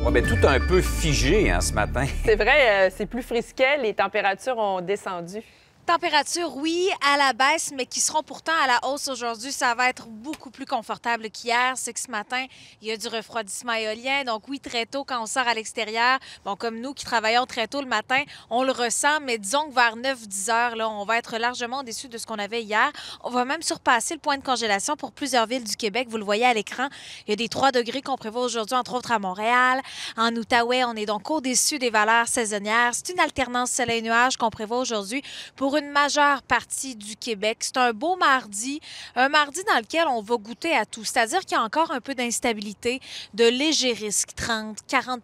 Ouais, ben, tout un peu figé hein, ce matin. C'est vrai, euh, c'est plus frisquet, les températures ont descendu. Température, oui, à la baisse, mais qui seront pourtant à la hausse aujourd'hui. Ça va être beaucoup plus confortable qu'hier. C'est que ce matin, il y a du refroidissement éolien. Donc oui, très tôt, quand on sort à l'extérieur, bon, comme nous qui travaillons très tôt le matin, on le ressent, mais disons que vers 9-10 heures, là, on va être largement déçu de ce qu'on avait hier. On va même surpasser le point de congélation pour plusieurs villes du Québec. Vous le voyez à l'écran, il y a des 3 degrés qu'on prévoit aujourd'hui, entre autres à Montréal. En Outaouais, on est donc au-dessus des valeurs saisonnières. C'est une alternance soleil-nuage qu'on prévoit aujourd'hui pour une majeure partie du Québec. C'est un beau mardi, un mardi dans lequel on va goûter à tout, c'est-à-dire qu'il y a encore un peu d'instabilité, de légers risques, 30, 40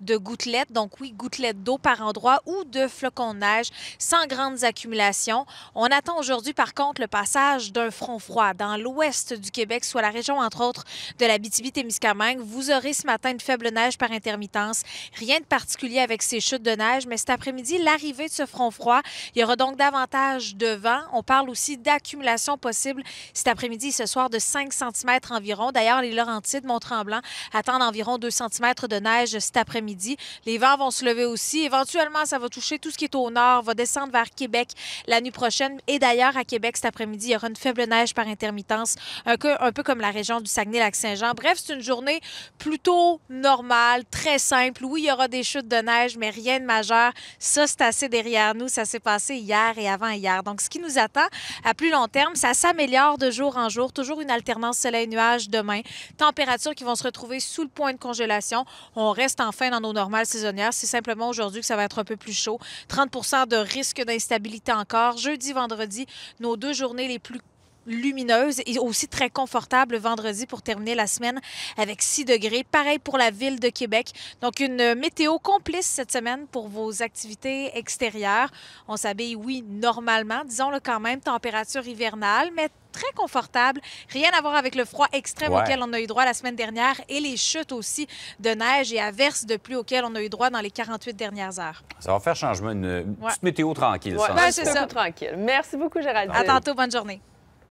de gouttelettes, donc oui, gouttelettes d'eau par endroit ou de flocons de neige sans grandes accumulations. On attend aujourd'hui par contre le passage d'un front froid dans l'ouest du Québec, soit la région entre autres de la Bitibi-Témiscamingue. Vous aurez ce matin une faible neige par intermittence, rien de particulier avec ces chutes de neige, mais cet après-midi, l'arrivée de ce front froid, il y aura donc donc davantage de vent. On parle aussi d'accumulation possible cet après-midi ce soir de 5 cm environ. D'ailleurs, les Laurentides, Mont-Tremblant attendent environ 2 cm de neige cet après-midi. Les vents vont se lever aussi. Éventuellement, ça va toucher tout ce qui est au nord, va descendre vers Québec la nuit prochaine. Et d'ailleurs, à Québec cet après-midi, il y aura une faible neige par intermittence, un peu, un peu comme la région du Saguenay-Lac-Saint-Jean. Bref, c'est une journée plutôt normale, très simple. Oui, il y aura des chutes de neige, mais rien de majeur. Ça, c'est assez derrière nous. Ça s'est passé hier et avant-hier. Donc, ce qui nous attend à plus long terme, ça s'améliore de jour en jour. Toujours une alternance soleil-nuage demain. Températures qui vont se retrouver sous le point de congélation. On reste enfin dans nos normales saisonnières. C'est simplement aujourd'hui que ça va être un peu plus chaud. 30 de risque d'instabilité encore. Jeudi, vendredi, nos deux journées les plus lumineuse et aussi très confortable vendredi pour terminer la semaine avec 6 degrés. Pareil pour la ville de Québec. Donc, une météo complice cette semaine pour vos activités extérieures. On s'habille, oui, normalement, disons-le quand même, température hivernale, mais très confortable. Rien à voir avec le froid extrême auquel on a eu droit la semaine dernière et les chutes aussi de neige et averses de pluie auxquelles on a eu droit dans les 48 dernières heures. Ça va faire changement, une petite météo tranquille. Oui, ben, hein? c'est ça. tranquille. Merci beaucoup, Géraldine. À tantôt, bonne journée.